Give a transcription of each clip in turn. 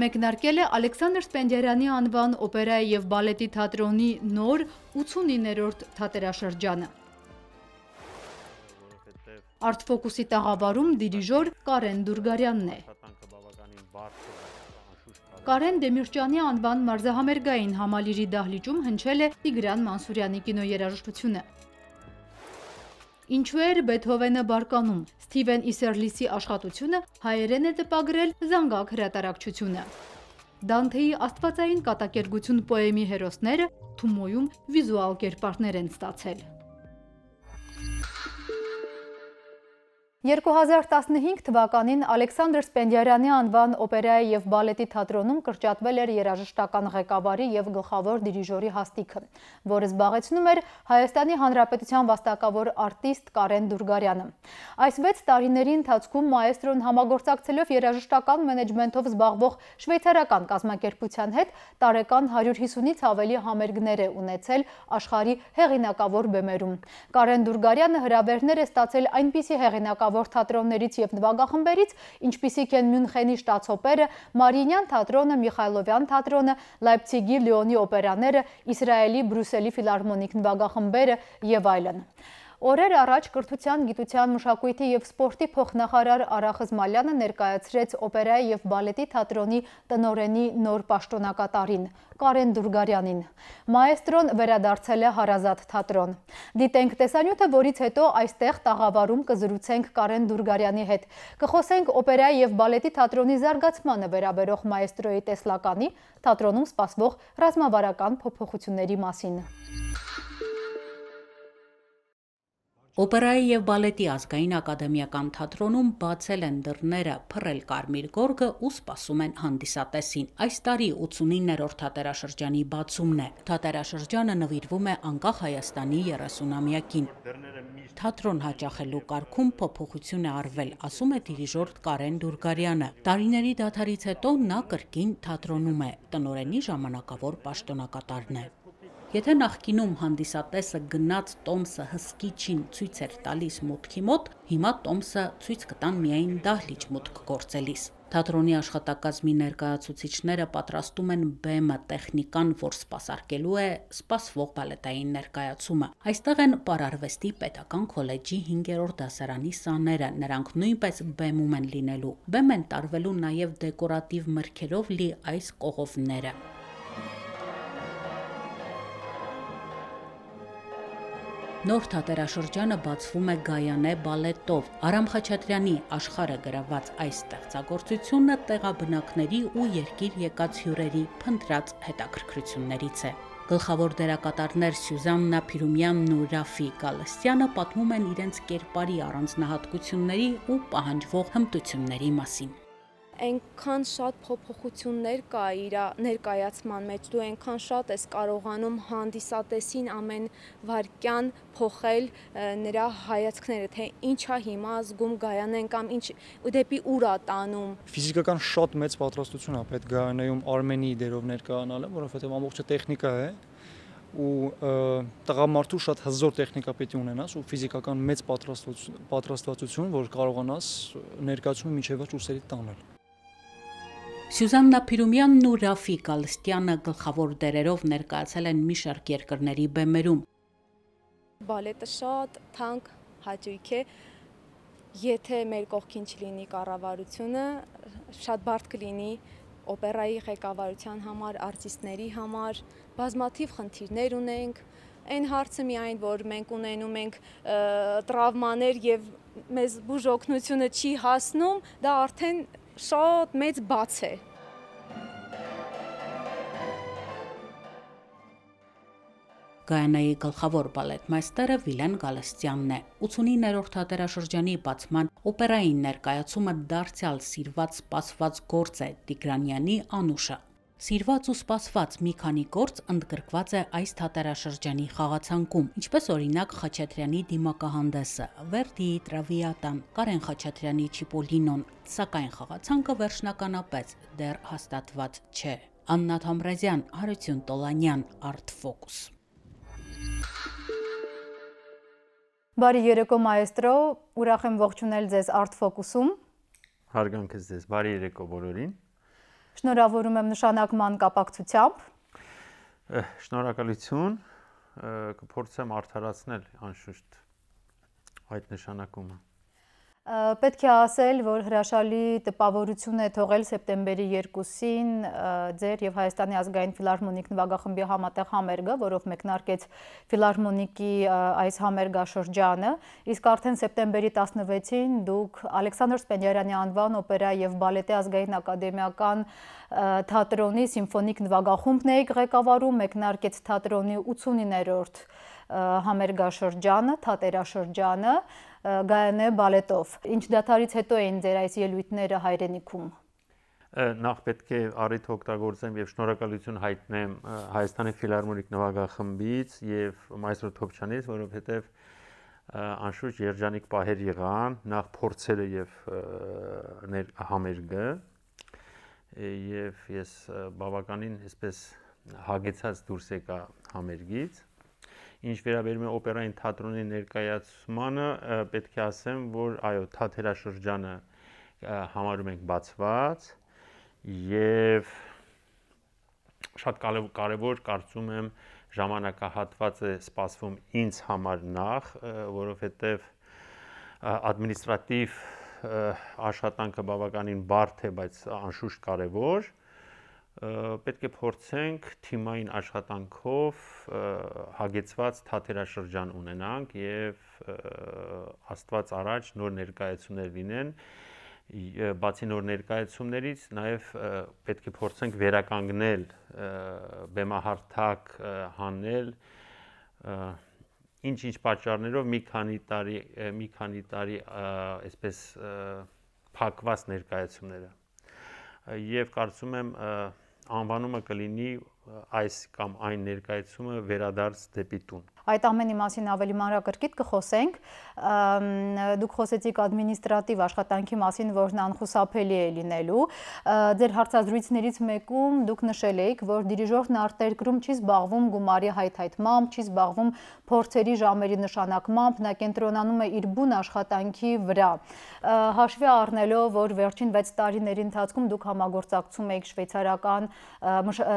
մեկնարկել է Ալեքսանդր Սպենդիարյանի անվան օպերայի եւ բալետի թատրոնի նոր 89-րդ թատերաշրջանը։ Արտֆոկուսի տաղավարում դիրիժոր Կարեն Դուրգարյանն է։ Կարեն Դեմիրճյանի անվան մարզահամերգային համալիրի դահլիճում հնչել է Տիգրան Մանսուրյանի կինոերաժշտությունը։ Ինչու էր Բեթհովենը բարկանում։ Սթիվեն Իսերլիսի աշխատությունը հայերեն է տպագրել Զանգակ հրատարակչությունը։ Դանթեի Աստվածային կատակերգություն պոեմի հերոսները Թումոյում վիզուալ կերպարներ են ստացել։ 2015 թվականին Ալեքսանդր Սպենդյարյանի անվան օպերայի եւ բալետի թատրոնում կրճատվել էր երաժշտական ղեկավարի եւ գլխավոր դիրիժորի հաստիքը, որը զբաղեցնում էր Հայաստանի Հանրապետության վաստակավոր արտիստ Կարեն Դուրգարյանը։ Այս 6 տարիների ընթացքում մայեստրոն համագործակցելով երաժշտական մենեջմենթով զբաղվող շվեյցարական կազմակերպության հետ տարեկան 150-ից ավելի համերգներ է ունեցել աշխարհի հեղինակավոր բեմերում։ Կարեն Դուրգարյանը հրավերներ է ստացել այնպիսի հեղինակավոր գլխավոր թատրոններից եւ նվագախմբերից, ինչպիսիք են Մյունխենի շտացոպերը, Մարինյան թատրոնը, Միխայլովյան թատրոնը, Լայպցիգի, Լիոնի օպերաները, Իսրայելի, Բրյուսելի ֆիլարմոնիկ նվագախմբերը եւ այլն։ Օրեր առաջ կրթության, գիտության, մշակույթի եւ սպորտի փոխնախարար Արախս Մալյանը ներկայացրեց օպերայի եւ բալետի թատրոնի տնորենի նոր պաշտոնակատարին Կարեն Դուրգարյանին։ Մաեստրոն վերադարձել է հարազատ թատրոն։ Դիտենք տեսանյութը, որից հետո այստեղ տաղավարում կզրուցենք Կարեն Դուրգարյանի հետ։ Կխոսենք օպերայի եւ բալետի թատրոնի զարգացմանը վերաբերող մաեստրոյի տեսլականի, թատրոնում սպասվող ռազմավարական փոփոխությունների մասին։ Thank you. Օպերայի եւ բալետի ազգային ակադեմիական թատրոնում բացել են դռները, փռել Կարմիր գորգը ու սպասում են հանդիսատեսին։ Այս տարի 89-րդ թատերաշրջանի բացումն է։ Թատերաշրջանը նվիրվում է անկախ Հայաստանի 30-ամյակին։ Թատրոն հաճախելու կարգում փոփոխություն է արվել, ասում է դիրիժոր Կարեն Դուրգարյանը։ Տարիների դադարից հետո նա կրկին թատրոնում է։ Տնորենի ժամանակավոր պաշտոնակատարն է։ Եթե նախկինում հանդիսատեսը գնած տոմսը հսկիչին ցույց էր տալիս մուտքի մոտ, հիմա տոմսը ցույց կտան միայն դահլիճ մուտք գործելիս։ Թատրոնի աշխատակազմի ներկայացուցիչները պատրաստում են բեմը տեխնիկան, որ սпасարկելու է սпасվող բալետային ներկայացումը։ Այստեղ են Պարարվեստի Պետական քոլեջի 5-րդ դասարանի սաները, նրանք նույնպես բեմում են լինելու։ Բեմ են տարվելու նաև դեկորատիվ մրգերով լի այս կողովները։ Նոր թատերաշրջանը բացվում է Գայանե բալետով։ Արամ Խաչատրյանի աշխարը գրաված այս ստեղծագործությունը տեղաբնակների ու երկիր եկած հյուրերի փնտրած հետաքրքրություններից է։ Գլխավոր դերակատարներ Սյուզաննա Փիրումյանն ու Ռաֆի Կալստյանը պատմում են իրենց կերպարի առանձնահատկությունների ու պահանջվող հմտությունների մասին այնքան շատ փոփոխություններ կա իր ներկայացման մեջ դու այնքան շատ ես կարողանում հանդիսատեսին ամեն վարքյան փոխել նրա հայացքները թե ինչա հիմա զգում Գայանեն կամ ինչ դեպի ուր է տանում ֆիզիկական շատ մեծ պատրաստություն է պետք Գայանայում Արմենի դերով ներկայանալը որովհետև ամբողջը տեխնիկա է ու տղամարդու շատ հզոր տեխնիկա պետք ունենաս ու ֆիզիկական մեծ պատրաստվածություն, որ կարողանաս ներկայացումը միջև ուսերի տանել։ Սյուզաննա Փիրումյանն ու Ռաֆիկ Ալստյանը գլխավոր դերերով ներկայացել են մի շարք երկրների բեմերում։ Բալետը շատ թանկ հաճույք է, եթե մեր կողքին չլինի կառավարությունը, շատ բարդ կլինի օպերայի ղեկավարության համար, արտիստների համար, բազմաթիվ խնդիրներ ունենք։ Այն հարցը միայն, որ մենք ունենում ենք տրավմաներ եւ մեզ բուժօգնությունը չի հասնում, դա արդեն շատ մեծ բաց է։ Գայանայի գլխավոր բալետ մայստերը Վիլեն Գալստյանն է։ 89-րդ հատերաշրջանի բացման օպերային ներկայացումը դարձյալ սիրված սպասված գործ է Տիգրանյանի Անուշը։ Սիրված ու սպասված մի քանի գործ ընդգրկված է այս թատերաշրջանի խաղացանկում, ինչպես օրինակ Խաչատրյանի դիմակահանդեսը, Վերդիի Տравիատան, Կարեն Խաչատրյանի Չիպոլինոն, սակայն խաղացանկը վերջնականապես դեռ հաստատված չէ։ Աննա Թամրազյան, Հարություն Տոլանյան, Art Focus։ Բարի երեկո մայստրո, ուրախ եմ ողջունել ձեզ Art Focus-ում։ Հարգանքս ձեզ, բարի երեկո բոլորին։ Շնորհավորում եմ նշանակման կապակցությամբ։ Շնորհակալություն կփորձեմ արդարացնել անշուշտ այդ նշանակումը։ Պետք է ասել, որ հրաշալի տպավորություն է թողել սեպտեմբերի 2-ին ձեր եւ Հայաստանի ազգային ֆիլարմոնիկ նվագախմբի համատեղ համերգը, որով մեկնարկեց ֆիլարմոնիկի այս համերգաշրջանը, իսկ արդեն սեպտեմբերի 16-ին դուք Ալեքսանդր Սպենդիարյանի անվան օպերա եւ բալետի ազգային ակադեմիական թատրոնի սիմֆոնիկ նվագախումբն էիք ղեկավարում, մեկնարկեց թատրոնի 89-րդ համերգաշրջանը, թատերաշրջանը, Գայանե բալետով։ Ինչ դատարից հետո էին ձեր այս ելույթները հայրենիքում նախ պետք է առիթ օգտագործեմ եւ շնորհակալություն հայտնեմ Հայաստանի ֆիլարմոնիկ նվագախմբից եւ մայստրո Թոփչյանից, որովհետեւ անշուշտ երջանիկ պահեր եղան, նախ փորձերը եւ համերգը եւ ես բավականին այսպես հագեցած դուրս եկա համերգից Ինչ վերաբերում է օպերային թատրոնի ներկայացմանը, պետք է ասեմ, որ այո, թատերաշրջանը համարում ենք բացված եւ շատ կարևոր կարծում եմ ժամանակահատված է սպասվում ինձ համար նախ, որովհետեւ ադմինիստրատիվ աշխատանքը բավականին բարդ է, բայց անշուշտ կարևոր է պետք է փորձենք թիմային աշխատանքով հագեցված թաթերաշրջան ունենանք եւ աստված առաջ նոր ներկայացումներ լինեն բացի նոր ներկայացումներից նաև պետք է փորձենք վերականգնել բեմահարթակ հանել ինչ-ինչ պատճառներով մի քանի տարի մի քանի տարի այսպես փակված ներկայացումները եւ կարծում եմ և, անվանումը կլինի այս կամ այն ներկայացումը վերադարձ դեպի տուն Այդ ամենի մասին ավելի մանրակրկիտ կխոսենք։ Դուք խոսեցիք ադմինիստրատիվ աշխատանքի մասին, որն անխուսափելի է լինելու։ Ձեր հարցազրույցներից մեկում դուք նշել եք, որ դիրիժորն արտերկրում չի զբաղվում գումարի հայթայթմամբ, չի զբաղվում փորձերի ժամերի նշանակմամբ, նա կենտրոնանում է իր բուն աշխատանքի վրա։ Հաշվի առնելով, որ վերջին 6 տարիների ընթացքում դուք համագործակցում եք շվեյցարական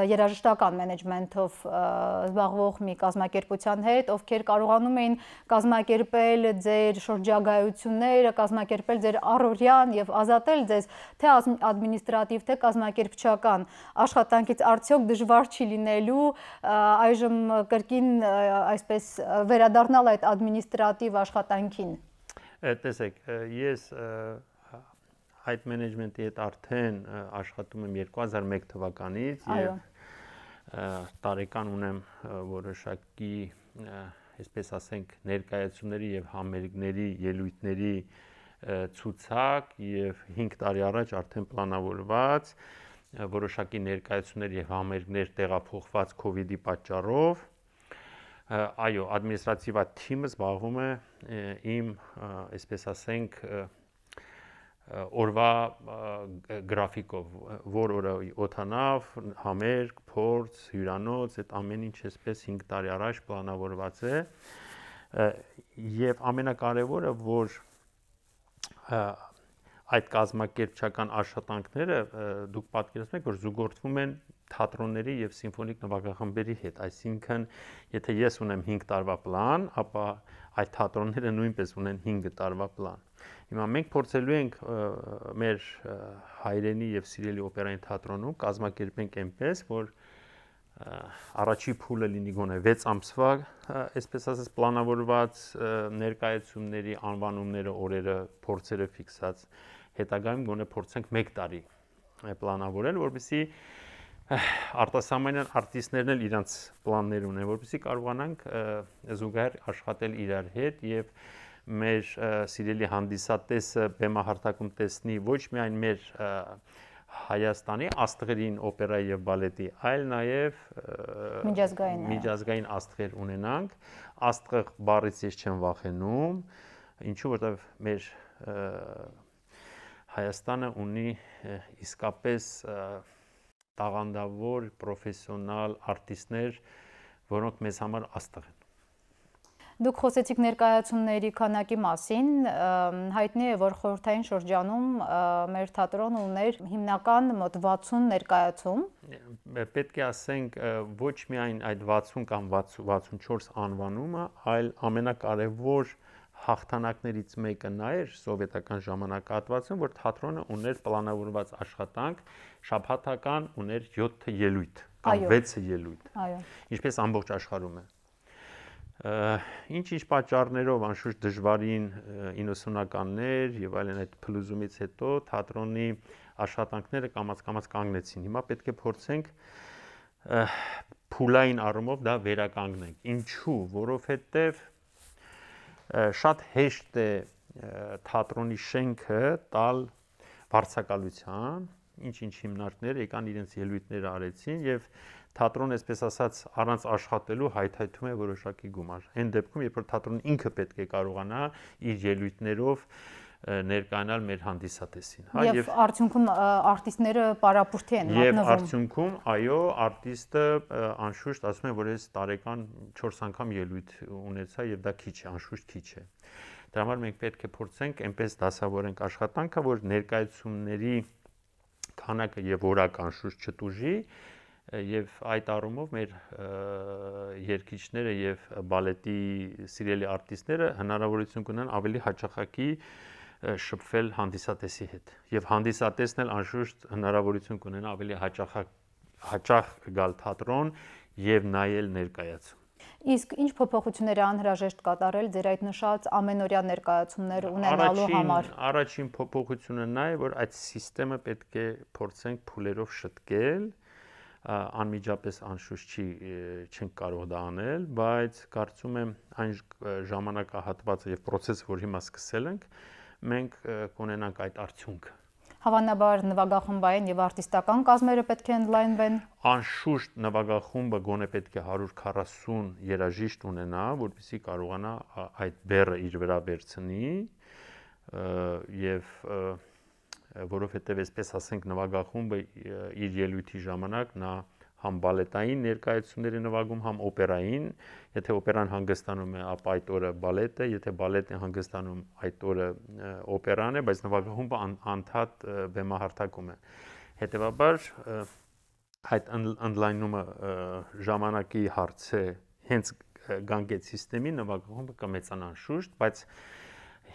երաժշտական մենեջմենթով զբաղվող մի կազմակերպության հետ, հետ, ովքեր կարողանում էին կազմակերպել ձեր շրջագայությունները, կազմակերպել ձեր առօրյան եւ ազատել ձեզ թե ադմինիստրատիվ, թե կազմակերպչական աշխատանքից արդյոք դժվար չի լինելու այժմ կրկին այսպես վերադառնալ այդ ադմինիստրատիվ աշխատանքին։ Տեսեք, ես հայտ մենեջմենտի հետ արդեն աշխատում եմ 2001 թվականից եւ տարեկան ունեմ որոշակի այսպես ասենք ներկայացումների եւ համերգների ելույթների ցուցակ եւ 5 տարի առաջ արդեն պլանավորված որոշակի ներկայացումներ եւ համերգներ տեղափոխված կ ូវ իդի պատճառով այո ադմինիստրատիվա թիմը զբաղվում է իմ այսպես ասենք օրվա գրաֆիկով, որ օրը օթանավ, համերգ, փորձ, հյուրանոց, այդ ամեն ինչ էսպես 5 տարի առաջ պլանավորված է։ Եվ ամենակարևորը, որ այդ կազմակերպչական աշխատանքները դուք պատկերացնեք, որ զուգորդվում են թատրոնների եւ սիմֆոնիկ նվագախմբերի հետ, այսինքն եթե ես ունեմ 5 տարվա պլան, ապա այդ թատրոնները նույնպես ունեն 5 տարվա պլան Հիմա մենք փորձելու ենք մեր հայրենի եւ սիրելի օպերային թատրոնում կազմակերպենք այնպես, որ առաջի փուլը լինի գոնե 6 ամսվա, այսպես ասած, պլանավորված ներկայացումների անվանումները, օրերը, փորձերը ֆիքսած, հետագայում գոնե փորձենք 1 տարի պլանավորել, որովհետեւ արտասահմանյան արտիստներն էլ իրանց պլաններ ունեն, որովհետեւ կարողանանք զուգահեռ աշխատել իրար հետ եւ և մեր սիրելի հանդիսատեսը բեմահարտակում տեսնի ոչ միայն մեր Հայաստանի աստղերին օպերայի եւ բալետի, այլ նաեւ միջազգային միջազգային աստղեր ունենանք։ Աստղ բառից ես չեմ վախենում, ինչու որտեվ մեր Հայաստանը ունի իսկապես տաղանդավոր պրոֆեսիոնալ արտիստներ, որոնք մեզ համար աստղ են։ Դուք խոսեցիք ներկայացումների քանակի մասին, հայտնի է, որ խորհրդային շրջանում մեր թատրոնը ուներ հիմնական մոտ 60 ներկայացում։ Պետք է ասենք ոչ միայն այդ 60 կամ 60 64 անվանումը, այլ ամենակարևոր հաղթանակներից մեկը նա էր սովետական ժամանակահատվածում, որ թատրոնը ուներ պլանավորված աշխատանք, շաբաթական ուներ 7 ելույթ կամ 6 ելույթ։ Այո։ Ինչպես ամբողջ աշխարհում է։ Այո ինչ-ինչ պատճառներով անշուշտ դժվարին 90-ականներ եւ այլն այդ փլուզումից հետո թատրոնի աշխատանքները կամած-կամած կանգնեցին։ Հիմա պետք է փորձենք փուլային առումով դա վերականգնենք։ Ինչու՞, որովհետեւ շատ հեշտ է թատրոնի շենքը տալ վարձակալության, ինչ-ինչ հիմնարկներ եկան իրենց ելույթները արեցին եւ և թատրոնը, այսպես ասած, առանց աշխատելու հայթայթում է որոշակի գումար։ Այն դեպքում, երբ որ թատրոնը ինքը պետք է կարողանա իր ելույթներով ներկայանալ մեր հանդիսատեսին, հա, եւ արդյունքում արտիստները պարապուրթի են մատնվում։ Եվ արդյունքում, այո, արտիստը անշուշտ ասում է, որ ես տարեկան 4 անգամ ելույթ ունեցա եւ դա քիչ է, անշուշտ քիչ է։ Դրա համար մենք պետք է փորձենք այնպես դասավորենք աշխատանքը, որ ներկայացումների քանակը եւ որակ անշուշտ չտուժի, եւ այդ առումով մեր երկիչները եւ բալետի սիրելի արտիստները հնարավորություն կունենան ավելի հաճախակի շփվել հանդիսատեսի հետ եւ հանդիսատեսն էլ անշուշտ հնարավորություն կունենա ավելի հաճախ հաճախ գալ թատրոն եւ նայել ներկայացում Իսկ ինչ փոփոխություններ է անհրաժեշտ կատարել ձեր այդ նշած ամենօրյա ներկայացումներ ունենալու համար։ Առաջին փոփոխությունը նա է, որ այդ համակարգը պետք է փորձենք փուլերով շտկել, անմիջապես անշուշտ չի չենք կարող դա անել, բայց կարծում եմ այն ժամանակահատվածը եւ process-ը, որ հիմա սկսել ենք, մենք կունենանք այդ արդյունքը հավանաբար նվագախումբային եւ արտիստական կազմերը պետք է ընդլայնվեն։ Անշուշտ նվագախումբը գոնե պետք է 140 երաժիշտ ունենա, որովհետեւ կարողանա այդ բեռը իր վրա վերցնի եւ և, և որովհետև այսպես ասենք նվագախումբը իր ելույթի ժամանակ նա համ բալետային ներկայացումներ է նվագում, համ օպերային։ Եթե օպերան հանգստանում է, ապա այդ օրը բալետը, եթե բալետն է հանգստանում, այդ օրը օպերան է, բայց նվագախումբը անընդհատ բեմահարթակում է։ Հետևաբար այդ online-ումը ժամանակի հարց է հենց գանգետ համակարգի նվագախումբը կմեծանան շուշտ, բայց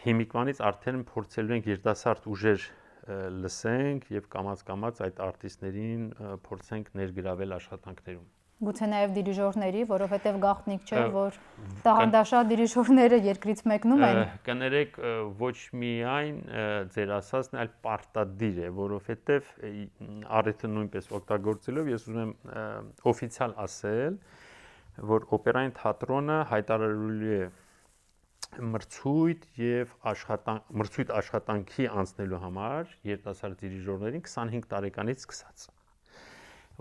հիմիկվանից արդեն փորձելու ենք երիտասարդ ուժեր լսենք եւ կամած-կամած այդ արտիստներին փորձենք ներգրավել աշխատանքներում գուցե նաև դիրիժորների, որովհետև գաղտնիք չէ, որ տաղանդաշատ դիրիժորները երկրից մեկնում են։ Կներեք, ոչ միայն ձեր ասածն, այլ պարտադիր է, որովհետև առիթը նույնպես օգտագործելով ես ուզում եմ օֆիցիալ ասել, որ օպերային թատրոնը հայտարարելու է մրցույթ եւ աշխատանք մրցույթ աշխատանքի անցնելու համար երիտասարդ դիրիժորներին 25 տարեկանից սկսած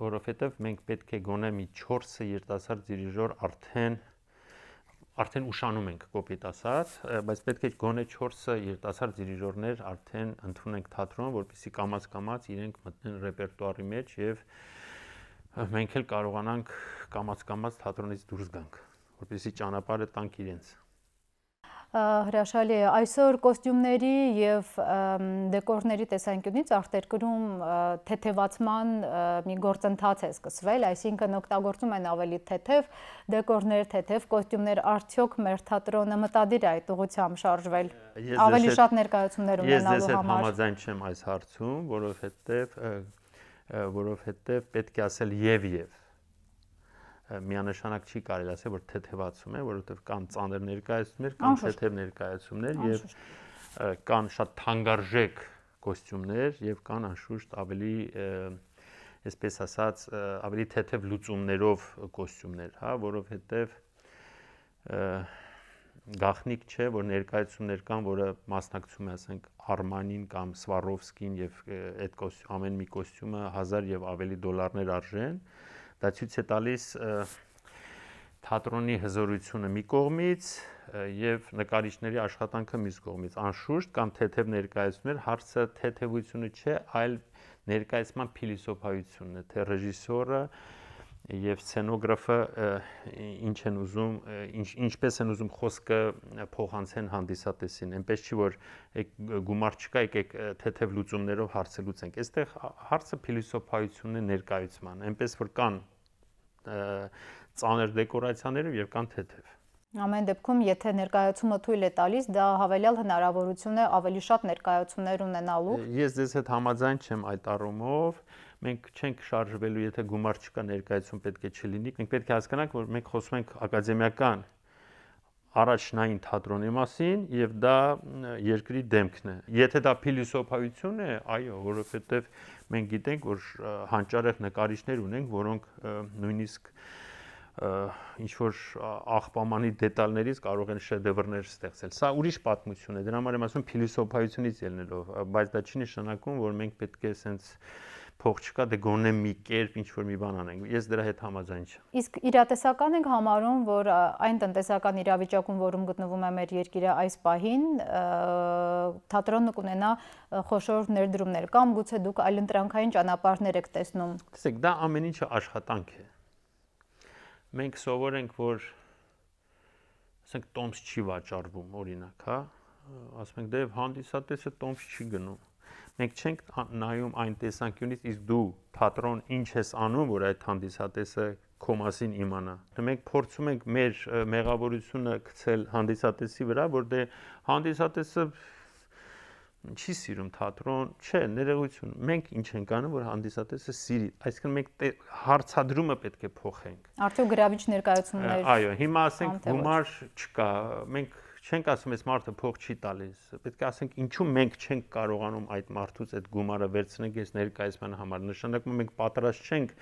որովհետեւ մենք պետք է գոնե մի 4-ը երիտասարդ դիրիժոր արդեն արդեն ուշանում ենք կոպիտ ասած բայց պետք է գոնե 4-ը երիտասարդ դիրիժորներ արդեն ընդունենք թատրոն որպեսզի կամած-կամած իրենք մտնեն ռեպերտուարի մեջ եւ մենք էլ կարողանանք կամած-կամած թատրոնից դուրս գանք որպեսզի ճանապարհը տանք իրենց հրաշալի է այսօր կոստյումների եւ դեկորների տեսանկյունից արտերկրում թեթևացման մի գործընթաց է սկսվել, այսինքն օգտագործում են ավելի թեթև դեկորներ, թեթև կոստյումներ, արդյոք մեր թատրոնը մտադիր է այդ ուղությամբ շարժվել ավելի շատ ներկայացումներ ունենալու համար։ Ես համաձայն չեմ այս հարցում, որովհետեւ որովհետեւ պետք է ասել եւ եւ միանշանակ չի կարելի ասել, որ թեթևացում է, որովհետև կան ծանր ներկայացումներ, կան թեթև ներկայացումներ եւ կան շատ թանկարժեք կոստյումներ եւ կան անշուշտ ավելի այսպես ասած ավելի թեթև լուծումներով կոստյումներ, հա, որովհետև գախնիկ չէ, որ ներկայացումներ կան, որը մասնակցում է, ասենք, Armani-ին կամ Swarovski-ին եւ այդ ամեն մի կոստյումը 1000 եւ ավելի դոլարներ արժեն, Դա ցույց է տալիս թատրոնի հզորությունը մի կողմից եւ նկարիչների աշխատանքը մյուս կողմից։ Անշուշտ կամ թեթև ներկայացումներ հարցը թեթևությունը չէ, այլ ներկայացման փիլիսոփայությունն է, թե ռեժիսորը եւ սցենոգրաֆը ինչ են ուզում, ինչ ինչպես են ուզում խոսքը փոխանցեն հանդիսատեսին։ Էնպես չի որ եկ գումար չկա, եկեք թեթև լուծումներով հարցը լուծենք։ Այստեղ հարցը փիլիսոփայությունն է ներկայացման։ Էնպես որ կան ծանր դեկորացիաներով եւ կան թեթև։ Ամեն դեպքում, եթե ներկայացումը թույլ է տալիս, դա հավելյալ հնարավորություն է ավելի շատ ներկայացումներ ունենալու։ Ես ձեզ հետ համաձայն չեմ այդ առումով մենք չենք շարժվելու, եթե գումար չկա ներկայացում պետք է չլինի։ Մենք պետք է հասկանանք, որ մենք խոսում ենք ակադեմիական առաջնային թատրոնի մասին եւ դա երկրի դեմքն է։ Եթե դա փիլիսոփայություն է, այո, որովհետեւ մենք գիտենք, որ հանճարեղ նկարիչներ ունենք, որոնք նույնիսկ ինչ որ աղբամանի դետալներից կարող են շեդևրներ ստեղծել։ Սա ուրիշ պատմություն է։ Դրա համար եմ ասում փիլիսոփայությունից ելնելով, բայց դա չի նշանակում, որ մենք պետք է սենց փող չկա, դե գոնե մի կերպ ինչ որ մի բան անենք։ Ես դրա հետ համաձայն չեմ։ Իսկ իրատեսական ենք համարում, որ այն տնտեսական իրավիճակում, որում գտնվում է մեր երկիրը այս պահին, թատրոնը կունենա խոշոր ներդրումներ կամ գուցե դուք այլընտրանքային ճանապարհներ եք տեսնում։ Գիտեք, դա ամեն ինչը աշխատանք է։ Մենք սովոր ենք, որ ասենք տոմս չի վաճառվում, օրինակ, հա, ասում ենք դե հանդիսատեսը տոմս չի գնում մենք չենք նայում այն տեսանկյունից, իսկ դու թատրոն ինչ ես անում, որ այդ հանդիսատեսը քո մասին իմանա։ դե Մենք փորձում ենք մեր մեղավորությունը գցել հանդիսատեսի վրա, որտեղ դե հանդիսատեսը չի սիրում թատրոն, չէ, ներողություն։ Մենք ինչ ենք անում, որ հանդիսատեսը սիրի։ Այսինքն մենք հարցադրումը պետք է փոխենք։ Արդյոք գրավիչ ներկայություններ։ Այո, հիմա ասենք գումար չկա։ Մենք չենք ասում այս մարդը փող չի տալիս, պետք է ասենք ինչու մենք չենք կարողանում այդ մարդուց այդ գումարը վերցնել այս ներկայացման համար։ Նշանակում է մենք պատրաստ չենք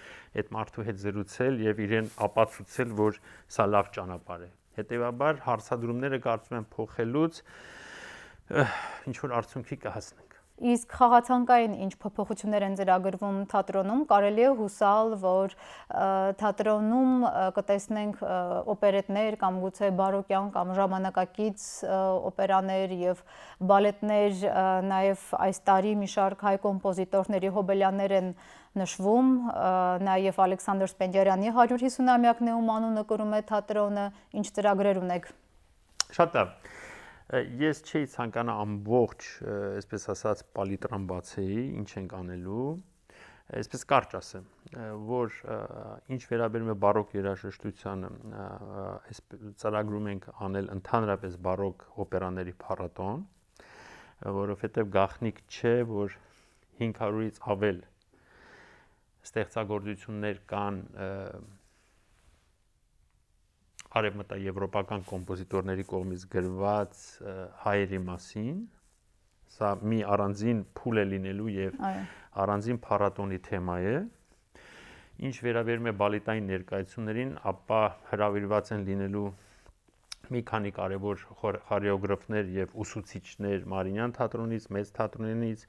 այդ մարդու հետ զրուցել եւ իրեն ապացուցել, որ սա լավ ճանապարհ է։ Հետևաբար հարցադրումները կարծում եմ փոխելուց ինչ որ արդյունքի կհասնեն։ Իսկ խաղացանկային ինչ փոփոխություններ են ծրագրվում թատրոնում, կարելի է հուսալ, որ թատրոնում կտեսնենք օպերետներ կամ գուցե բարոկյան կամ ժամանակակից օպերաներ եւ բալետներ, նաեւ այս տարի մի շարք հայ կոմպոզիտորների հոբելյաներ են նշվում, նաեւ Ալեքսանդր Սպենդիարյանի 150-ամյակն է ում անունը կրում է թատրոնը, ինչ ծրագրեր ունեք։ Շատ լավ ես չէի ցանկանա ամբողջ, այսպես ասած, պալիտրան բացեի, ինչ ենք անելու այսպես կարճ ասեմ, որ ինչ վերաբերում է բարոկ երաժշտությանը, այս ծրագրում ենք անել ընդհանրապես բարոկ օպերաների փառատոն, որովհետև գախնիկ չէ, որ 500-ից ավել ստեղծագործություններ կան և, արևմտաեվրոպական կոմպոզիտորների կողմից գրված հայերի մասին սա մի առանձին փուլ է լինելու եւ առանձին փառատոնի թեմա է ինչ վերաբերում է բալետային ներկայացումներին ապա հրավիրված են լինելու մի քանի կարևոր խորեոգրաֆներ եւ ուսուցիչներ Մարինյան թատրոնից, մեծ թատրոնից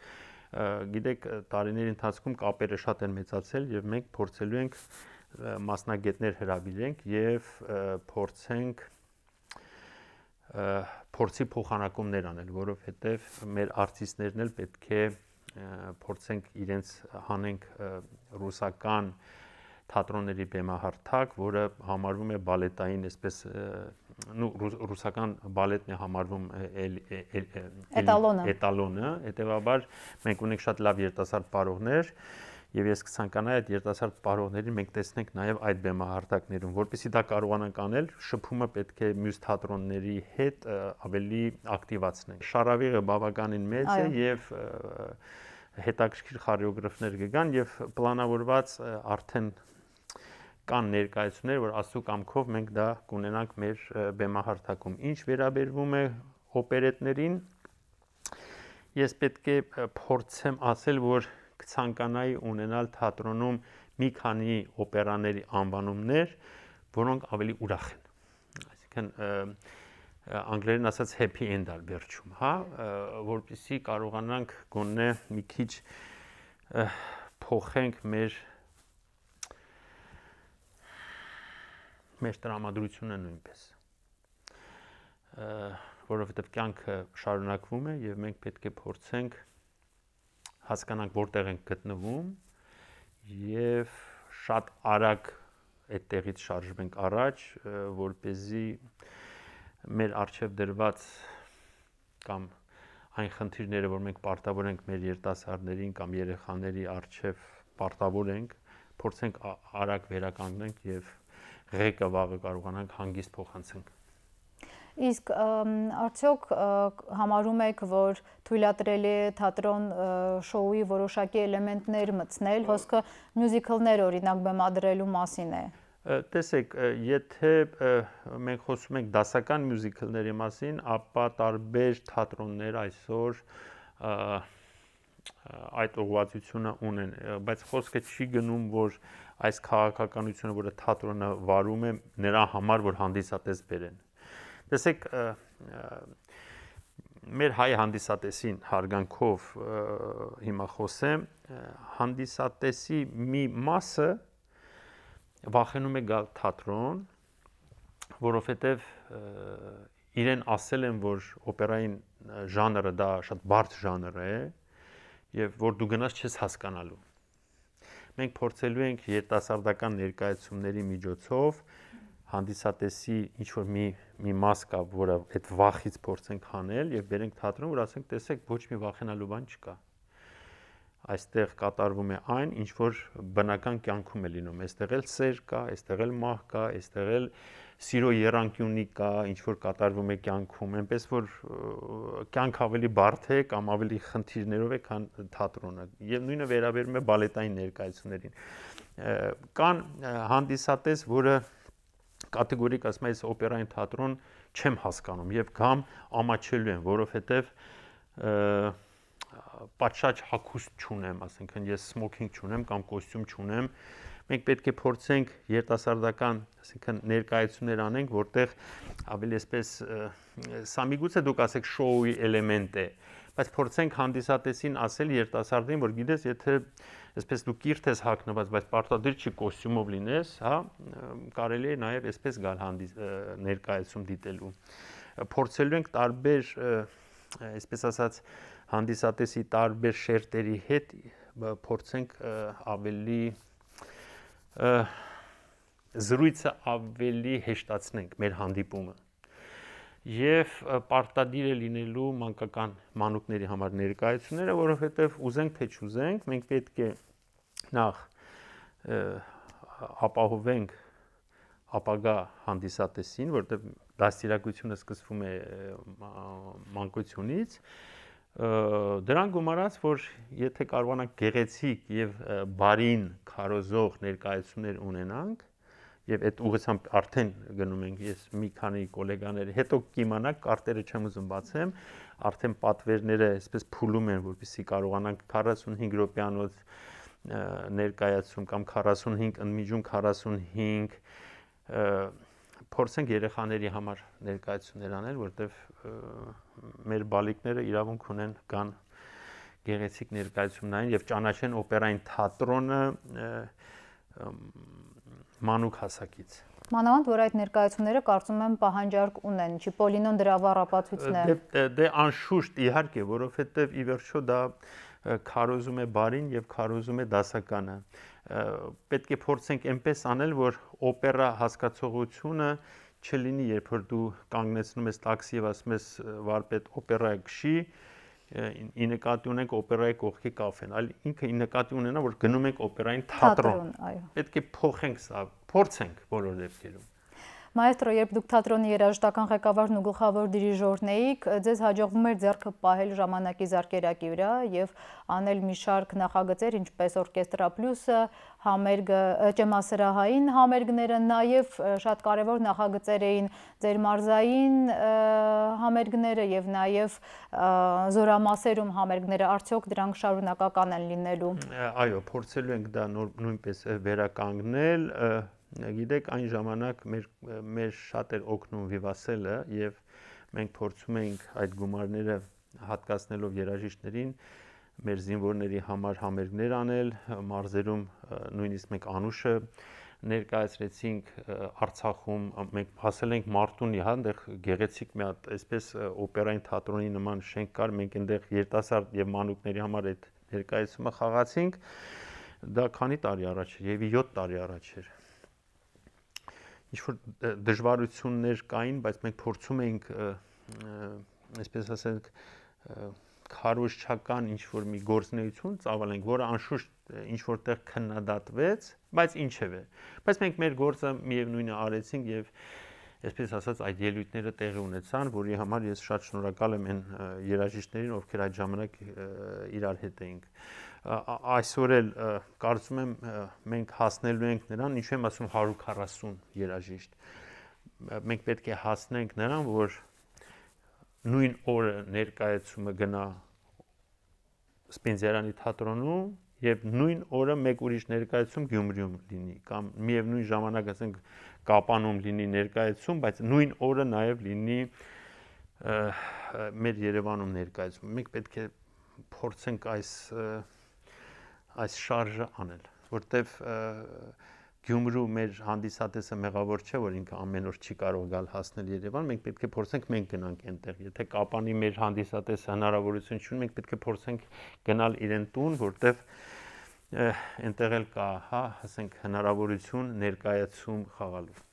գիտեք տարիների ընթացքում կապերը շատ են մեծացել եւ մենք փորձելու ենք և մասնագետներ հրավիրենք եւ փորձենք փորձի փոխանակումներ անել, որովհետեւ մեր արտիստներն էլ պետք է փորձենք իրենց հանենք ռուսական թատրոնների բեմահարթակ, որը համարվում է բալետային, այսպես նու ռուսական բալետն է համարվում էտալոնը, էտալոնը, հետեւաբար մենք ունենք շատ լավ երիտասարդ պարողներ, եւ ես կցանկանայի այդ երիտասարդ պարողներին մենք տեսնենք նաեւ այդ բեմահարտակներում, որովհետեւ դա կարողանանք անել, շփումը պետք է մյուս թատրոնների հետ ավելի ակտիվացնենք։ Շարավիղը բավականին մեծ է եւ հետաքրքիր խորեոգրաֆներ կգան եւ պլանավորված արդեն կան ներկայացումներ, որ աստու կամքով մենք դա կունենանք մեր բեմահարտակում։ Ինչ վերաբերվում է օպերետներին, ես պետք է փորձեմ ասել, որ կցանկանայի ունենալ թատրոնում մի քանի օպերաների անվանումներ, որոնք ավելի ուրախ են։ Այսինքն անգլերեն ասած happy end-ալ վերջում, հա, որpիսի կարողանանք գոնե մի քիչ փոխենք մեր մեր տրամադրությունը նույնպես որովհետև կյանքը շարունակվում է եւ մենք պետք է փորձենք հասկանանք որտեղ ենք գտնվում եւ շատ արագ այդտեղից շարժվենք առաջ, որ เป զի մեր արժև դրված կամ այն խնդիրները, որ մենք պարտավոր ենք մեր երիտասարդներին կամ երեխաների արժև պարտավոր ենք, փորձենք արագ վերականգնենք եւ ղեկավարը կարողանանք հանգիստ փոխանցենք։ Իսկ արդյոք համարում եք, որ թույլատրելի է թատրոն շոուի որոշակի էլեմենտներ մտցնել, հոսքը մյուզիկլներ օրինակ բեմադրելու մասին է։ Տեսեք, եթե մենք խոսում ենք դասական մյուզիկլների մասին, ապա տարբեր թատրոններ այսօր այդ ուղղվածությունը ունեն, բայց խոսքը չի գնում, որ այս քաղաքականությունը, որը թատրոնը վարում է, նրա համար որ հանդիսատես բերեն։ Ա Տեսեք մեր հայ հանդիսատեսին հարգանքով հիմա խոսեմ, հանդիսատեսի մի մասը վախենում է գալ թատրոն, որովհետև իրեն ասել են, որ օպերային ժանրը դա շատ բարդ ժանր է եւ որ դու գնաս չես հասկանալու։ Մենք փորձելու ենք երիտասարդական ներկայացումների միջոցով հանդիսատեսի ինչ որ մի մի մաս կա, որը այդ վախից փորձենք հանել եւ վերենք թատրոն, որ ասենք, տեսեք, ոչ մի վախենալու բան չկա։ Այստեղ կատարվում է այն, ինչ որ բնական կյանքում է լինում։ Այստեղ էլ սեր կա, այստեղ էլ մահ կա, այստեղ էլ սիրո երանգյունի կա, ինչ որ կատարվում է կյանքում, այնպես որ կյանք ավելի բարդ է կամ ավելի խնդիրներով է, քան թատրոնը։ Եվ նույնը վերաբերում է բալետային ներկայացումներին։ Կան հանդիսատես, որը որ կատեգորիկ ասում եմ, այս օպերային թատրոն չեմ հասկանում եւ կամ ամաչելու եմ, որովհետեւ պատշաճ հագուստ չունեմ, ասենք ես սմոքինգ չունեմ կամ կոստյում չունեմ։ Մենք պետք է փորձենք երիտասարդական, ասենք ներկայացումներ անենք, որտեղ ավելի էսպես սա միգուցե դուք ասեք շոուի էլեմենտ է, բայց փորձենք հանդիսատեսին ասել երիտասարդին, որ գիտես, եթե այսպես դու կիրթ ես հակնված, բայց պարտադիր չի կոստյումով լինես, հա, կարելի է նաև այսպես գալ հանդի ներկայացում դիտելու։ Փորձելու ենք տարբեր այսպես ասած հանդիսատեսի տարբեր շերտերի հետ փորձենք ավելի զրույցը ավելի հեշտացնենք մեր հանդիպումը եւ պարտադիր է լինելու մանկական մանուկների համար ներկայացումները, որովհետեւ ուզենք թե չուզենք, մենք պետք է նախ ապահովենք ապագա հանդիսատեսին, որտեղ դաստիարակությունը սկսվում է մանկությունից, դրան գումարած, որ եթե կարողանանք գեղեցիկ եւ բարին քարոզող ներկայացումներ ունենանք, եւ այդ ուղղությամբ արդեն գնում ենք ես մի քանի գոլեգաների հետո կիմանաք կարտերը չեմ ուզում բացեմ արդեն պատվերները այսպես փուլում են որպեսզի կարողանանք 45 րոպեանոց ներկայացում կամ 45 ընդմիջում 45 փորձենք երեխաների համար ներկայացումներ անել որտեվ մեր բալիկները իրավունք ունեն կան գեղեցիկ ներկայացումներին եւ ճանաչեն օպերային թատրոնը մանուկ հասակից։ Մանավանդ որ այդ ներկայացումները կարծում եմ պահանջարկ ունեն, չի Պոլինոն դրա վառապացույցն է։ Դե դե, դե անշուշտ իհարկե, որովհետև ի վերջո դա քարոզում է բարին եւ քարոզում է դասականը։ Պետք է փորձենք այնպես անել, որ օպերա հասկացողությունը չլինի, երբ որ դու կանգնեցնում ես տաքսի եւ ասում ես վարպետ օպերա գշի, ի նկատի ունենք օպերայի կողքի կաֆեն, այլ ինքը ի նկատի ունենա, որ գնում ենք օպերային թատրոն։ Պետք է փոխենք սա, փորձենք բոլոր դեպքերում։ Մայստրո, երբ դուք թատրոնի երաժշտական ղեկավարն ու գլխավոր դիրիժորն էիք, ձեզ հաջողվում էր ձեռքը պահել ժամանակի զարկերակի վրա եւ անել մի շարք նախագծեր, ինչպես օրկեստրա պլյուսը, համերգը ճեմասրահային համերգները նաև շատ կարևոր նախագծեր էին ձեր մարզային համերգները եւ նաև զորամասերում համերգները արդյոք դրանք շարունակական են լինելու այո փորձելու ենք դա նույնպես վերականգնել գիտեք այն ժամանակ մեր մեր շատ էր օգնում Vivassel-ը եւ մենք փորձում էինք այդ գումարները հատկացնելով երաժիշտերին մեր զինվորների համար համերգներ անել, մարզերում նույնիսկ մենք անուշը ներկայացրեցինք Արցախում, մենք հասել ենք Մարտունի, հա, այնտեղ գեղեցիկ մի հատ այսպես օպերային թատրոնի նման շենք կար, մենք այնտեղ երիտասարդ եւ մանուկների համար այդ ներկայացումը խաղացինք։ Դա քանի տարի առաջ էր, եւի 7 տարի առաջ էր ինչ որ դժվարություններ կային, բայց մենք փորձում էինք այսպես ասենք քարոշչական ինչ որ մի գործնեություն ծավալենք, որը անշուշտ ինչ որտեղ քննադատվեց, բայց ինչև է։ Բայց մենք մեր գործը միևնույնը արեցինք եւ այսպես ասած այդ ելույթները տեղի ունեցան, որի համար ես շատ շնորհակալ եմ այն երաժիշտներին, ովքեր այդ ժամանակ իրար հետ էինք։ Այսօր էլ կարծում եմ մենք հասնելու ենք նրան, ինչու եմ ասում 140 երաժիշտ։ Մենք պետք է հասնենք նրան, որ նույն օրը ներկայացումը գնա Սպենզերանի թատրոնում եւ նույն օրը մեկ ուրիշ ներկայացում Գյումրիում լինի կամ միևնույն ժամանակ ասենք Կապանում լինի ներկայացում, բայց նույն օրը նաեւ լինի մեր Երևանում ներկայացում։ Մենք պետք է փորձենք այս այս շարժը անել, որտեվ և, Գյումրու մեր հանդիսատեսը մեղավոր չէ, որ ինքը ամեն օր չի կարող գալ հասնել Երևան, մենք պետք է փորձենք մենք գնանք այնտեղ։ Եթե Կապանի մեր հանդիսատեսը հնարավորություն չունի, մենք պետք է փորձենք գնալ իրեն տուն, որտեղ այնտեղ էլ կա, հա, ասենք հնարավորություն ներկայացում խաղալու։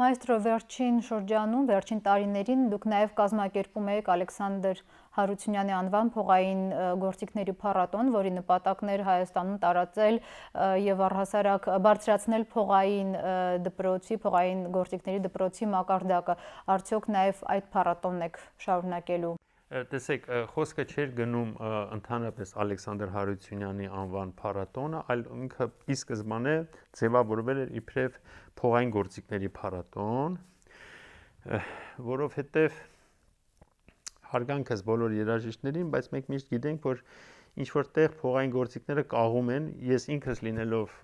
Մայստրո վերջին շրջանում, վերջին տարիներին դուք նաև կազմակերպում եք Ալեքսանդր Հարությունյանի անվան փողային գործիքների փառատոն, որի նպատակն էր Հայաստանում տարածել եւ առհասարակ բարձրացնել փողային դպրոցի, փողային գործիքների դպրոցի մակարդակը։ Արդյոք նաև այդ փառատոնն եք շարունակելու տեսեք խոսքը չէր գնում ընդհանրապես Ալեքսանդր Հարությունյանի անվան փառատոնը, այլ ինքը ի սկզբանե ձևավորվել էր իբրև փողային գործիքների փառատոն, որովհետև հարգանքս բոլոր երաժիշտներին, բայց մենք միշտ գիտենք, որ ինչ որտեղ փողային գործիքները կաղում են, ես ինքս լինելով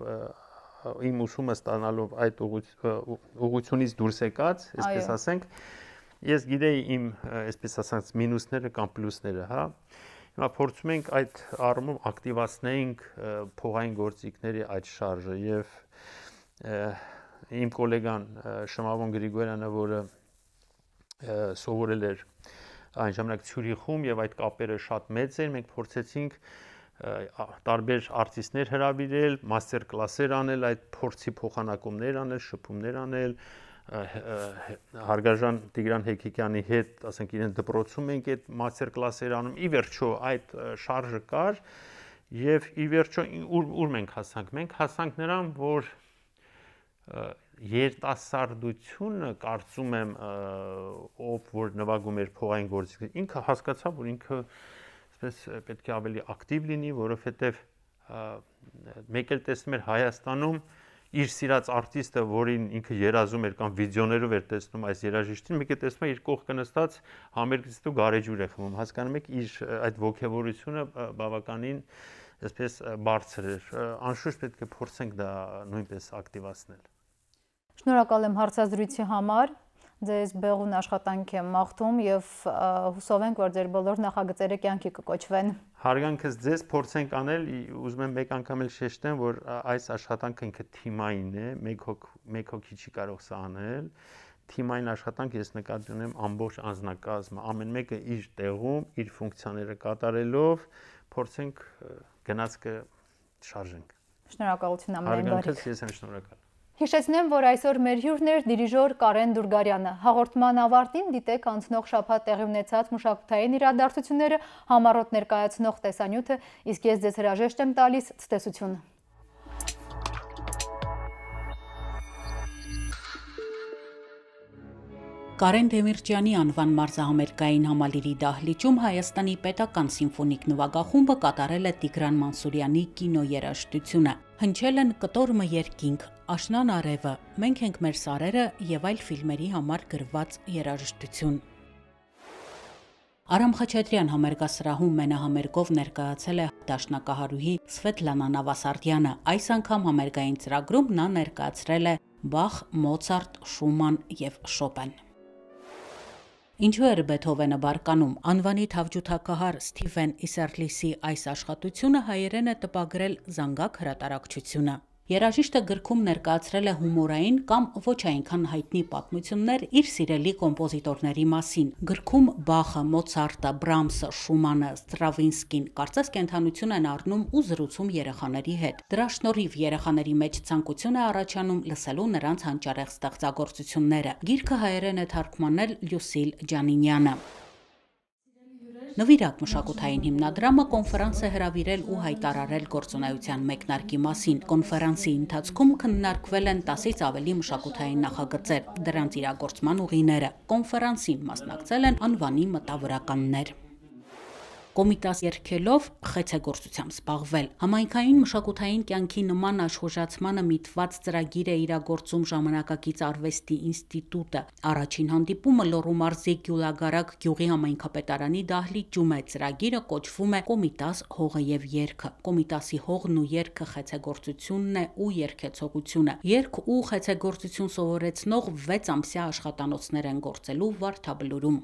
իմ ուսումը ստանալով այդ ուղությունից դուրս եկած, այսպես ասենք, այո ես գիտեի իմ, այսպես ասած, մինուսները կամ պլյուսները, հա։ Հիմա փորձում ենք այդ առումով ակտիվացնենք փողային գործիքների այդ շարժը եւ իմ գոլեգան Շմավոն Գրիգորյանը, որը սովորել էր այն ժամանակ Ցյուրիխում եւ այդ կապերը շատ մեծ էր, մենք փորձեցինք տարբեր արտիստներ հրավիրել, մաստեր կլասեր անել, այդ փորձի փոխանակումներ անել, շփումներ անել, անել հարգարժան Տիգրան Հեքիկյանի հետ, ասենք իրեն դպրոցում ենք այդ մաստեր կլասեր անում։ Ի վերջո այդ շարժը կար եւ ի վերջո ուր ուր մենք հասանք։ Մենք հասանք նրան, որ երիտասարդությունը կարծում եմ ով որ նվագում էր փողային գործիքը ինքը հասկացավ որ ինքը այսպես պետք է ավելի ակտիվ լինի որովհետև մեկ էլ տեսնում էր Հայաստանում և, իր սիրած արտիստը, որին ինքը երազում էր կամ վիդեոներով էր տեսնում այս երաժիշտին, մի կը տեսնում իր կողքը նստած համերգից դու գարեջուր է խմում։ Հասկանում եք, իր այդ ողքեվորությունը բավականին այսպես բարձր էր։ Անշուշտ պետք է փորձենք դա նույնպես ակտիվացնել։ Շնորհակալ եմ հարցազրույցի համար ձեզ բեղուն աշխատանք եմ մաղթում եւ հուսով ենք, որ ձեր բոլոր նախագծերը կյանքի կկոչվեն։ Հարգանքս ձեզ փորձենք անել, ուզում եմ մեկ անգամ էլ շեշտեմ, որ այս աշխատանքը ինքը թիմային է, մեկ հոգ մեկ հոգի չի կարող սա անել։ Թիմային աշխատանք ես նկատի ունեմ ամբողջ անձնակազմը, ամեն մեկը իր տեղում, իր ֆունկցիաները կատարելով փորձենք գնացքը շարժենք։ Շնորհակալություն ամեն բարի։ Հարգանքս ես եմ շնորհակալ։ Հիշեցնեմ, որ այսօր մեր հյուրն էր դիրիժոր Կարեն Դուրգարյանը։ Հաղորդման ավարտին դիտեք անցնող շաբաթ տեղի ունեցած մշակութային իրադարձությունները, համառոտ ներկայացնող տեսանյութը, իսկ ես ձեզ հրաժեշտ եմ տալիս ցտեսություն։ Կարեն Դեմիրճյանի անվան մարզահամերգային համալիրի դահլիճում Հայաստանի պետական սիմֆոնիկ նվագախումբը կատարել է Տիգրան Մանսուրյանի կինոերաժշտությունը։ Հնչել են Կտորմը երկինք, Աշնան արևը, Մենք ենք մեր սարերը եւ այլ ֆիլմերի համար գրված երաժշտություն։ Արամ Խաչատրյան համերգասրահում մենահամերգով ներկայացել է դաշնակահարուհի Սվետլանա Նավասարդյանը։ Այս անգամ համերգային ծրագրում նա ներկայացրել է Բախ, Մոցարտ, Շուման եւ Շոպեն։ Ինչու էր Բեթհովենը բարկանում անվանի թավջութակահար Սթիվեն Իսերլիսի այս աշխատությունը հայերեն է տպագրել Զանգակ հրատարակչությունը։ Երաժիշտը գրքում ներկայացրել է հումորային կամ ոչ այնքան հայտնի պատմություններ իր սիրելի կոմպոզիտորների մասին։ Գրքում Բախը, Մոցարտը, Բրամսը, Շումանը, Ստրավինսկին կարծես կենթանություն են առնում ու զրուցում երեխաների հետ։ Դրա շնորհիվ երեխաների մեջ ցանկություն է առաջանում լսելու նրանց հանճարեղ ստեղծագործությունները։ Գիրքը հայերեն է թարգմանել Լյուսիլ Ջանինյանը։ Նվիրակ մշակութային հիմնադրամը կոնֆերանս է հրավիրել ու հայտարարել գործունեության մեկնարկի մասին։ Կոնֆերանսի ընթացքում քննարկվել են 10-ից ավելի մշակութային նախագծեր, դրանց իրագործման ուղիները։ Կոնֆերանսին մասնակցել են անվանի մտավորականներ։ Կոմիտաս երկելով խեցեգործությամբ զբաղվել։ Համայնքային մշակութային կյանքի նման աշխուժացմանը միտված ծրագիր է իրագործում ժամանակակից արվեստի ինստիտուտը։ Առաջին հանդիպումը Լոռու մարզի Գյուլագարակ գյուղի համայնքապետարանի դահլիճում է։ Ծրագիրը կոչվում է Կոմիտաս հողը եւ երգը։ Կոմիտասի հողն ու երգը խեցեգործությունն է ու երգեցողությունը։ Երգ ու խեցեգործություն սովորեցնող 6 ամսյա աշխատանոցներ են գործելու Վարդաբլուրում։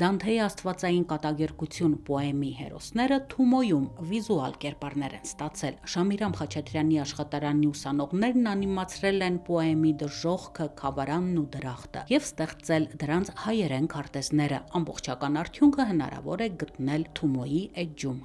Դանթեի Աստվածային կատակերգություն պոեմի հերոսները Թումոյում վիզուալ կերպարներ են ստացել։ Շամիրամ Խաչատրյանի աշխատարանի ուսանողներն անիմացրել են պոեմի դժողքը, խավարանն ու դրախտը եւ ստեղծել դրանց հայերեն քարտեզները։ Ամբողջական արդյունքը հնարավոր է գտնել Թումոյի էջում։